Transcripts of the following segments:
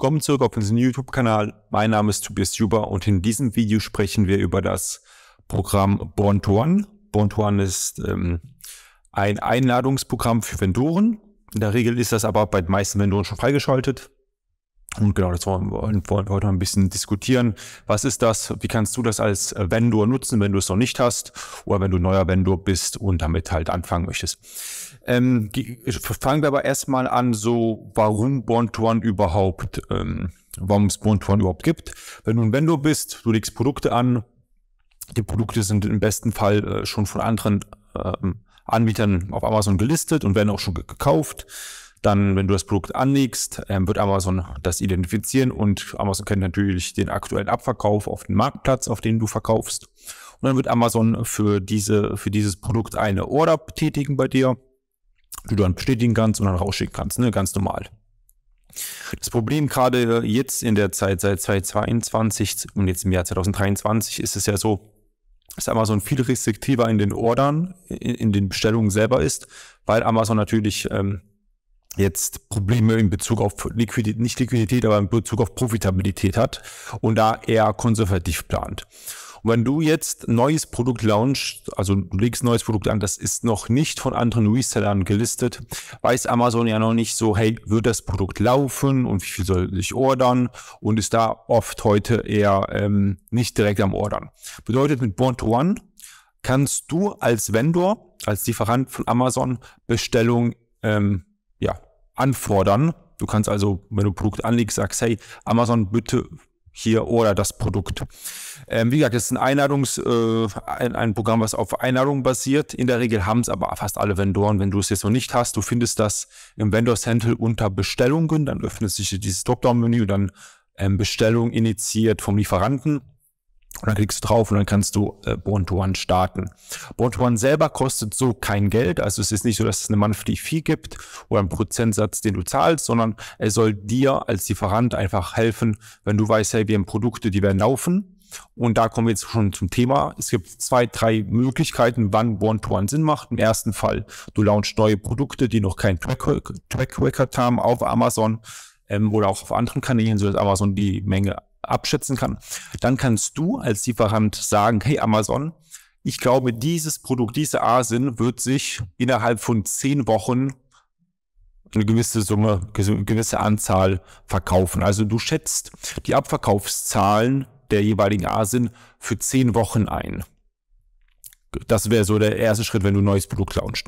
Willkommen zurück auf unseren YouTube-Kanal. Mein Name ist Tobias Juba und in diesem Video sprechen wir über das Programm Born to One. Born to One ist ähm, ein Einladungsprogramm für Vendoren. In der Regel ist das aber bei den meisten Vendoren schon freigeschaltet. Und genau, das wollen wir heute ein bisschen diskutieren. Was ist das? Wie kannst du das als äh, Vendor nutzen, wenn du es noch nicht hast oder wenn du neuer Vendor bist und damit halt anfangen möchtest? Ähm, fangen wir aber erstmal an, so warum born überhaupt, ähm, warum es born überhaupt gibt. Wenn du ein Vendor bist, du legst Produkte an, die Produkte sind im besten Fall äh, schon von anderen ähm, Anbietern auf Amazon gelistet und werden auch schon gekauft. Dann, wenn du das Produkt anlegst, ähm, wird Amazon das identifizieren und Amazon kennt natürlich den aktuellen Abverkauf auf den Marktplatz, auf den du verkaufst. Und dann wird Amazon für, diese, für dieses Produkt eine Order tätigen bei dir, die du dann bestätigen kannst und dann rausschicken kannst, ne? ganz normal. Das Problem gerade jetzt in der Zeit seit 2022 und jetzt im Jahr 2023 ist es ja so, dass Amazon viel restriktiver in den Ordern, in, in den Bestellungen selber ist, weil Amazon natürlich ähm, jetzt Probleme in Bezug auf Liquidität, nicht Liquidität, aber in Bezug auf Profitabilität hat und da eher konservativ plant. Und wenn du jetzt neues Produkt launchst, also du legst neues Produkt an, das ist noch nicht von anderen Resellern gelistet, weiß Amazon ja noch nicht so, hey, wird das Produkt laufen und wie viel soll ich ordern und ist da oft heute eher ähm, nicht direkt am Ordern. Bedeutet mit Born to One kannst du als Vendor, als Lieferant von Amazon Bestellung ähm, ja, anfordern. Du kannst also, wenn du Produkt anlegst, sagst, hey, Amazon, bitte hier oder das Produkt. Ähm, wie gesagt, das ist ein Einladungs, äh, ein, ein, Programm, was auf Einladungen basiert. In der Regel haben es aber fast alle Vendoren. Wenn du es jetzt noch nicht hast, du findest das im Vendor Central unter Bestellungen. Dann öffnet sich dieses Dropdown-Menü, dann ähm, Bestellung initiiert vom Lieferanten. Und dann klickst du drauf und dann kannst du äh, Born to One starten. Born to One selber kostet so kein Geld. Also es ist nicht so, dass es eine Monthly Fee gibt oder einen Prozentsatz, den du zahlst, sondern er soll dir als Lieferant einfach helfen, wenn du weißt, hey, wir haben Produkte, die werden laufen. Und da kommen wir jetzt schon zum Thema. Es gibt zwei, drei Möglichkeiten, wann Born to -One Sinn macht. Im ersten Fall, du launchst neue Produkte, die noch keinen Track, Track Record haben auf Amazon ähm, oder auch auf anderen Kanälen, sodass Amazon die Menge abschätzen kann, dann kannst du als Lieferant sagen, hey Amazon, ich glaube, dieses Produkt, diese Asin wird sich innerhalb von zehn Wochen eine gewisse Summe, eine gewisse Anzahl verkaufen. Also du schätzt die Abverkaufszahlen der jeweiligen Asin für zehn Wochen ein. Das wäre so der erste Schritt, wenn du ein neues Produkt launchst.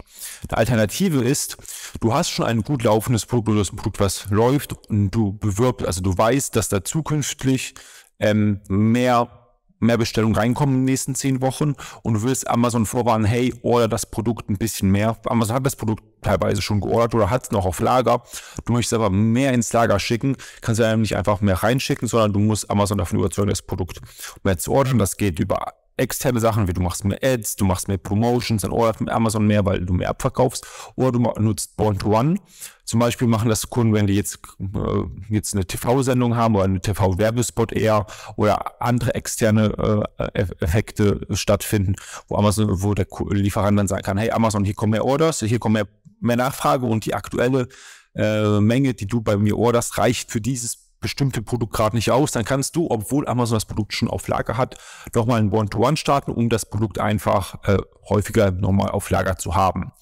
Die Alternative ist, du hast schon ein gut laufendes Produkt oder das Produkt, was läuft und du bewirbst, also du weißt, dass da zukünftig ähm, mehr mehr Bestellungen reinkommen in den nächsten zehn Wochen und du willst Amazon vorwarnen, hey, order das Produkt ein bisschen mehr. Amazon hat das Produkt teilweise schon geordert oder hat es noch auf Lager. Du möchtest aber mehr ins Lager schicken, kannst du einem nicht einfach mehr reinschicken, sondern du musst Amazon davon überzeugen, das Produkt mehr zu ordern. Das geht über externe Sachen, wie du machst mehr Ads, du machst mehr Promotions, dann ordert Amazon mehr, weil du mehr abverkaufst, oder du nutzt born one Zum Beispiel machen das Kunden, wenn die jetzt, äh, jetzt eine TV-Sendung haben oder einen TV-Werbespot eher oder andere externe äh, Effekte stattfinden, wo Amazon, wo der Lieferant dann sagen kann, hey Amazon, hier kommen mehr Orders, hier kommen mehr, mehr Nachfrage und die aktuelle äh, Menge, die du bei mir orderst, reicht für dieses bestimmte Produkt gerade nicht aus, dann kannst du, obwohl Amazon das Produkt schon auf Lager hat, nochmal ein One-to-One starten, um das Produkt einfach äh, häufiger nochmal auf Lager zu haben.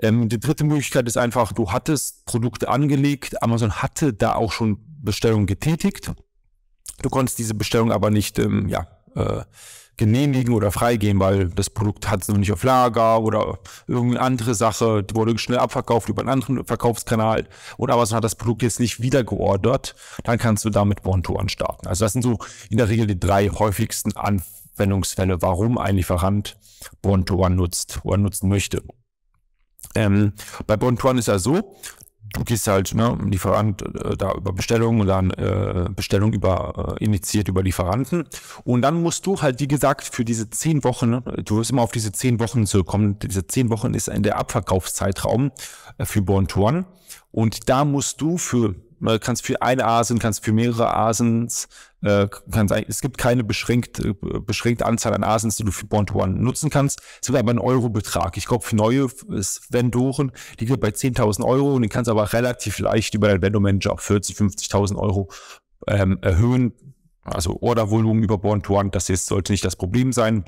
Ähm, die dritte Möglichkeit ist einfach, du hattest Produkte angelegt, Amazon hatte da auch schon Bestellungen getätigt. Du konntest diese Bestellung aber nicht ähm, ja, äh, genehmigen oder freigeben, weil das Produkt hat es noch nicht auf Lager oder irgendeine andere Sache, die wurde schnell abverkauft über einen anderen Verkaufskanal oder Amazon hat das Produkt jetzt nicht wieder geordert, dann kannst du damit Bonto anstarten. Also das sind so in der Regel die drei häufigsten Anwendungsfälle, warum ein Lieferant Bonto nutzt oder nutzen möchte. Ähm, bei Bontuan ist ja so, du gehst halt, ne, Lieferant äh, da über Bestellung und dann äh, Bestellung über äh, initiiert über Lieferanten. Und dann musst du halt, wie gesagt, für diese zehn Wochen, ne, du wirst immer auf diese zehn Wochen zurückkommen. Diese zehn Wochen ist in der Abverkaufszeitraum äh, für Born Und da musst du für kannst für ein Asen, kannst für mehrere Asens, äh, es gibt keine beschränkte, äh, beschränkte Anzahl an Asens, die du für Bond-One nutzen kannst. Es gibt aber einen Eurobetrag. Ich glaube, für neue Vendoren liegt er bei 10.000 Euro und den kannst du aber relativ leicht über deinen Vendor-Manager auf 40.000, 50.000 Euro ähm, erhöhen. Also Ordervolumen über Bond-One, das jetzt sollte nicht das Problem sein.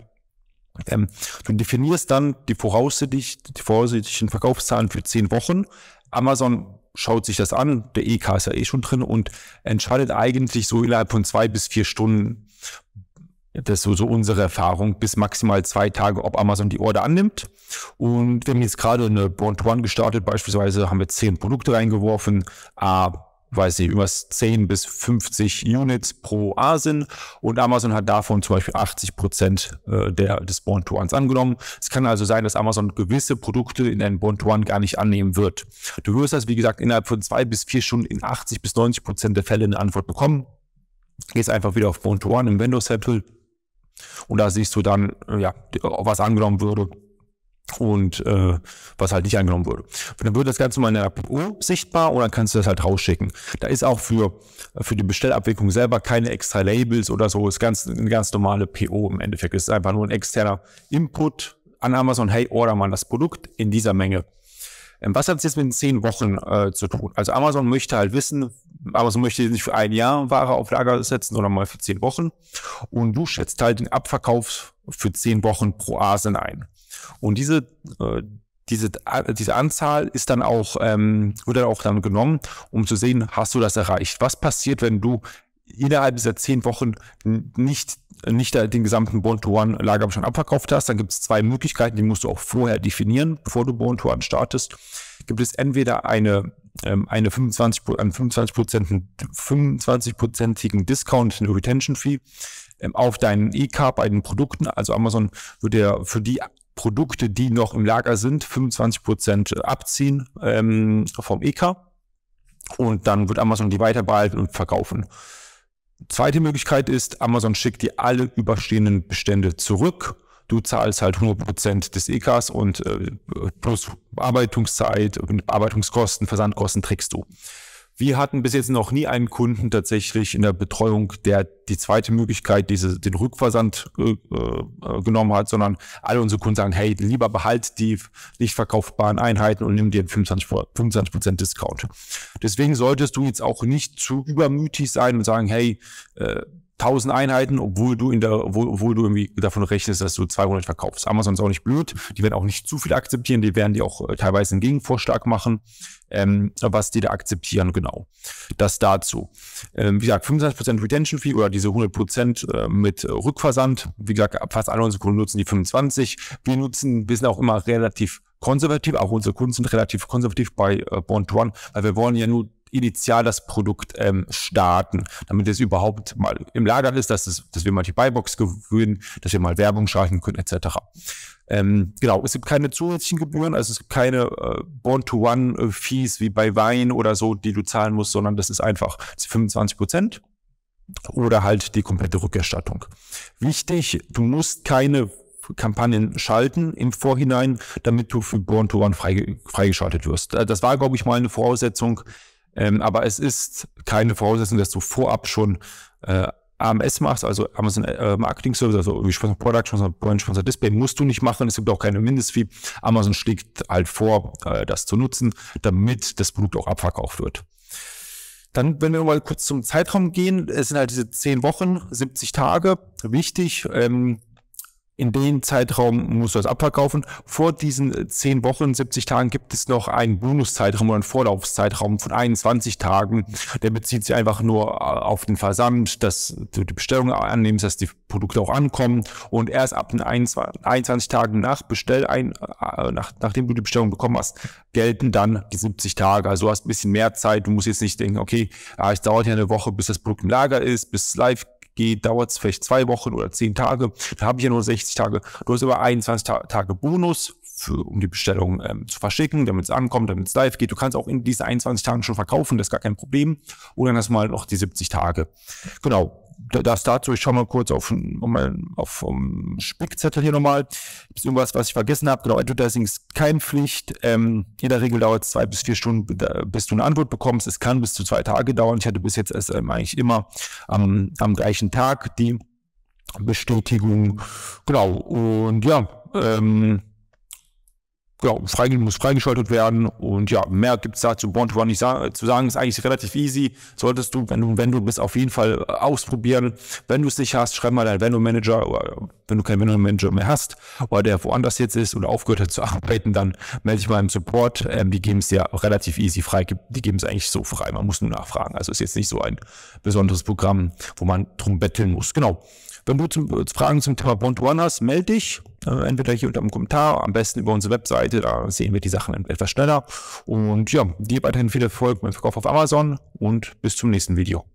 Ähm, du definierst dann die voraussichtlichen Verkaufszahlen für 10 Wochen. Amazon schaut sich das an, der EK ist ja eh schon drin und entscheidet eigentlich so innerhalb von zwei bis vier Stunden, das ist so, so unsere Erfahrung, bis maximal zwei Tage, ob Amazon die Order annimmt. Und wir haben jetzt gerade eine Bond One gestartet, beispielsweise haben wir zehn Produkte reingeworfen, a weiß nicht, irgendwas 10 bis 50 Units pro A sind und Amazon hat davon zum Beispiel 80 Prozent äh, der, des Bond-to-Ones angenommen. Es kann also sein, dass Amazon gewisse Produkte in einem Bond-to-One gar nicht annehmen wird. Du wirst das, wie gesagt, innerhalb von zwei bis vier Stunden in 80 bis 90 Prozent der Fälle eine Antwort bekommen. Gehst einfach wieder auf Bond-to-One im Windows-Sample und da siehst du dann, äh, ja, was angenommen würde und äh, was halt nicht angenommen wurde. Und dann wird das Ganze mal in der PO sichtbar und dann kannst du das halt rausschicken. Da ist auch für, für die Bestellabwicklung selber keine extra Labels oder so. Ist ganz, eine ganz normale PO im Endeffekt. Ist einfach nur ein externer Input an Amazon. Hey, order mal das Produkt in dieser Menge. Ähm, was hat es jetzt mit den zehn Wochen äh, zu tun? Also Amazon möchte halt wissen, Amazon möchte nicht für ein Jahr Ware auf Lager setzen, sondern mal für zehn Wochen. Und du schätzt halt den Abverkauf für zehn Wochen pro Asen ein. Und diese, äh, diese, äh, diese Anzahl ist dann auch, ähm, wird dann auch dann genommen, um zu sehen, hast du das erreicht? Was passiert, wenn du innerhalb dieser zehn Wochen nicht, nicht den gesamten Born-to-One-Lagerbestand abverkauft hast, dann gibt es zwei Möglichkeiten, die musst du auch vorher definieren, bevor du Born-to-One startest. Gibt es entweder eine, ähm, eine 25, einen 25%, prozentigen Discount, eine Retention-Fee, ähm, auf deinen E-Card bei den Produkten. Also Amazon wird dir für die Produkte, die noch im Lager sind, 25 abziehen ähm, vom EK. Und dann wird Amazon die weiter behalten und verkaufen. Zweite Möglichkeit ist, Amazon schickt dir alle überstehenden Bestände zurück. Du zahlst halt 100% des EKs und äh, plus Bearbeitungszeit, Bearbeitungskosten, Versandkosten trägst du. Wir hatten bis jetzt noch nie einen Kunden tatsächlich in der Betreuung, der die zweite Möglichkeit, diese, den Rückversand äh, äh, genommen hat, sondern alle unsere Kunden sagen, hey, lieber behalt die nicht verkaufbaren Einheiten und nimm dir einen 25%, 25 Discount. Deswegen solltest du jetzt auch nicht zu übermütig sein und sagen, hey, äh, 1000 Einheiten, obwohl du in der, obwohl, du irgendwie davon rechnest, dass du 200 verkaufst. Amazon ist auch nicht blöd. Die werden auch nicht zu viel akzeptieren. Die werden die auch äh, teilweise einen Gegenvorschlag machen, ähm, was die da akzeptieren. Genau. Das dazu. Ähm, wie gesagt, 25% Retention Fee oder diese 100% äh, mit äh, Rückversand. Wie gesagt, fast alle unsere Kunden nutzen die 25. Wir nutzen, wir sind auch immer relativ konservativ. Auch unsere Kunden sind relativ konservativ bei äh, Bond One, weil wir wollen ja nur initial das Produkt ähm, starten, damit es überhaupt mal im Lager ist, dass, es, dass wir mal die Buybox gewöhnen, dass wir mal Werbung schalten können, etc. Ähm, genau, es gibt keine zusätzlichen Gebühren, also es gibt keine äh, Born-to-One-Fees äh, wie bei Wein oder so, die du zahlen musst, sondern das ist einfach 25 Prozent oder halt die komplette Rückerstattung. Wichtig, du musst keine Kampagnen schalten im Vorhinein, damit du für Born to One freigeschaltet wirst. Äh, das war, glaube ich, mal eine Voraussetzung, ähm, aber es ist keine Voraussetzung, dass du vorab schon äh, AMS machst, also Amazon äh, Marketing Service, also irgendwie Sponsor Product, Sponsor Point, Sponsor Display, musst du nicht machen. Es gibt auch keine Mindestfee. Amazon schlägt halt vor, äh, das zu nutzen, damit das Produkt auch abverkauft wird. Dann, wenn wir mal kurz zum Zeitraum gehen, es sind halt diese zehn Wochen, 70 Tage, wichtig. Ähm, in den Zeitraum musst du das abverkaufen. Vor diesen äh, zehn Wochen, 70 Tagen gibt es noch einen Bonuszeitraum oder einen Vorlaufzeitraum von 21 Tagen. Der bezieht sich einfach nur äh, auf den Versand, dass du die Bestellung annimmst, dass die Produkte auch ankommen. Und erst ab den 21, Tagen nach Bestell ein, äh, nach, nachdem du die Bestellung bekommen hast, gelten dann die 70 Tage. Also du hast ein bisschen mehr Zeit. Du musst jetzt nicht denken, okay, ah, es dauert ja eine Woche, bis das Produkt im Lager ist, bis es live geht, dauert es vielleicht zwei Wochen oder zehn Tage, Da habe ich ja nur 60 Tage. Du hast aber 21 Ta Tage Bonus, für, um die Bestellung ähm, zu verschicken, damit es ankommt, damit es live geht. Du kannst auch in diesen 21 Tagen schon verkaufen, das ist gar kein Problem. Oder dann hast du mal noch die 70 Tage. Genau das dazu, ich schaue mal kurz auf, um, auf um Spickzettel hier nochmal. Gibt es irgendwas, was ich vergessen habe? Genau, Advertising ist keine Pflicht. Ähm, in der Regel dauert es zwei bis vier Stunden, bis du eine Antwort bekommst. Es kann bis zu zwei Tage dauern. Ich hatte bis jetzt erst, ähm, eigentlich immer am, am gleichen Tag die Bestätigung. Genau, und ja, ähm, ja, frei, muss freigeschaltet werden. Und ja, mehr gibt's dazu Born to Run nicht sa zu sagen. Ist eigentlich relativ easy. Solltest du, wenn du, wenn du bist, auf jeden Fall äh, ausprobieren. Wenn du es nicht hast, schreib mal deinen Venue Manager oder wenn du keinen Venue Manager mehr hast oder der woanders jetzt ist oder aufgehört hat zu arbeiten, dann melde dich mal im Support. Ähm, die geben es dir relativ easy frei. Die geben es eigentlich so frei. Man muss nur nachfragen. Also ist jetzt nicht so ein besonderes Programm, wo man drum betteln muss. Genau. Wenn du zum, äh, Fragen zum Thema Bond one hast, melde dich. Äh, entweder hier unter dem Kommentar, am besten über unsere Webseite, da sehen wir die Sachen etwas schneller. Und ja, dir weiterhin viel Erfolg beim Verkauf auf Amazon und bis zum nächsten Video.